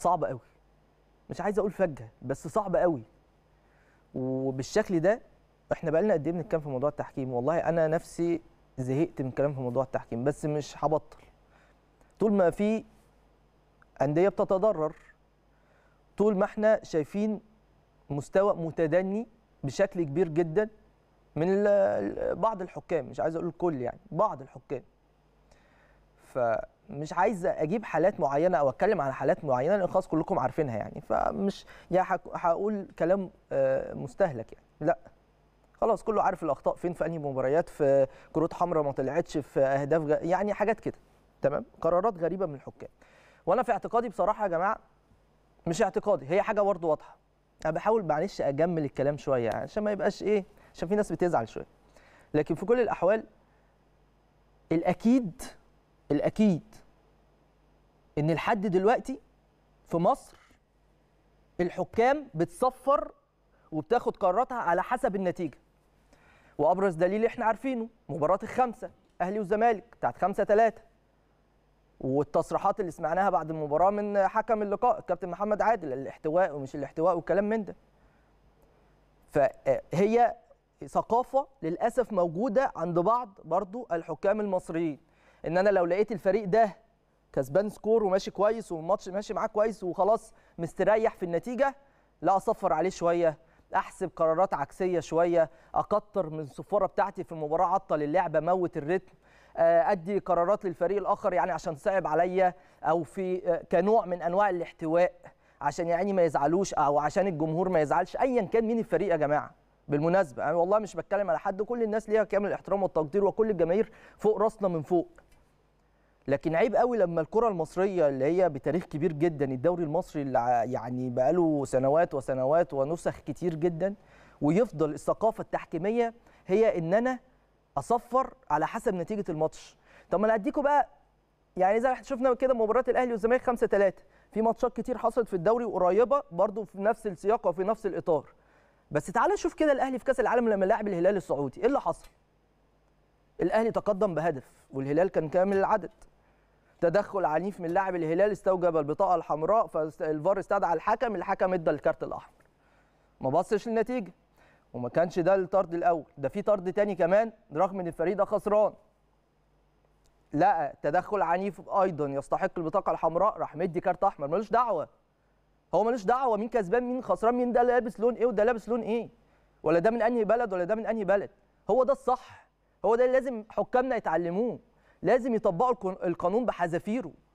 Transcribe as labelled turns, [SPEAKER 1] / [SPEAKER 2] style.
[SPEAKER 1] صعبه قوي مش عايز اقول فجه بس صعبه قوي وبالشكل ده احنا بقالنا قد ايه بنتكلم في موضوع التحكيم والله انا نفسي زهقت من الكلام في موضوع التحكيم بس مش هبطل طول ما في انديه بتتضرر طول ما احنا شايفين مستوى متدني بشكل كبير جدا من بعض الحكام مش عايز اقول الكل يعني بعض الحكام ف مش عايز اجيب حالات معينه او اتكلم عن حالات معينه لان خلاص كلكم عارفينها يعني فمش يا يعني هقول كلام آه، مستهلك يعني لا خلاص كله عارف الاخطاء فين في انهي مباريات في كروت حمراء ما طلعتش في اهداف غ... يعني حاجات كده تمام قرارات غريبه من الحكام وانا في اعتقادي بصراحه يا جماعه مش اعتقادي هي حاجه برضه واضحه انا بحاول معلش اجمل الكلام شويه يعني عشان ما يبقاش ايه عشان في ناس بتزعل شويه لكن في كل الاحوال الاكيد الاكيد ان لحد دلوقتي في مصر الحكام بتصفر وبتاخد قراراتها على حسب النتيجه وابرز دليل احنا عارفينه مباراه الخمسه اهلي والزمالك بتاعت 5 3 والتصريحات اللي سمعناها بعد المباراه من حكم اللقاء الكابتن محمد عادل الاحتواء ومش الاحتواء والكلام من ده فهي ثقافه للاسف موجوده عند بعض برضو الحكام المصريين ان انا لو لقيت الفريق ده كسبان سكور وماشي كويس والماتش ماشي معاه كويس وخلاص مستريح في النتيجه لا اصفر عليه شويه احسب قرارات عكسيه شويه اكتر من الصفاره بتاعتي في المباراه عطل اللعبه موت الريتم آه، ادي قرارات للفريق الاخر يعني عشان صعب عليا او في آه، كنوع من انواع الاحتواء عشان يعني ما يزعلوش او عشان الجمهور ما يزعلش ايا كان مين الفريق يا جماعه بالمناسبه انا يعني والله مش بتكلم على حد كل الناس ليها كامل الاحترام والتقدير وكل الجماهير فوق راسنا من فوق لكن عيب قوي لما الكره المصريه اللي هي بتاريخ كبير جدا الدوري المصري اللي يعني بقاله سنوات وسنوات ونسخ كتير جدا ويفضل الثقافه التحكيميه هي ان انا اصفر على حسب نتيجه الماتش طب ما انا اديكم بقى يعني زي احنا شفنا كده مباراه الاهلي والزمالك 5 3 في ماتشات كتير حصلت في الدوري وقريبه برضه في نفس السياق وفي نفس الاطار بس تعالى نشوف كده الاهلي في كاس العالم لما لعب الهلال السعودي ايه اللي حصل الاهلي تقدم بهدف والهلال كان كامل العدد تدخل عنيف من لاعب الهلال استوجب البطاقه الحمراء فالفار استدعى الحكم الحكم ادى الكارت الاحمر ما بصش للنتيجه وما كانش ده الطرد الاول ده في طرد تاني كمان رغم ان الفريق ده خسران لقى تدخل عنيف ايضا يستحق البطاقه الحمراء راح مدي كارت احمر ملوش دعوه هو ملوش دعوه مين كسبان مين خسران مين ده لابس لون ايه وده لابس لون ايه ولا ده من انهي بلد ولا ده من انهي بلد هو ده الصح هو ده اللي لازم حكامنا يتعلموه لازم يطبقوا القانون بحذافيره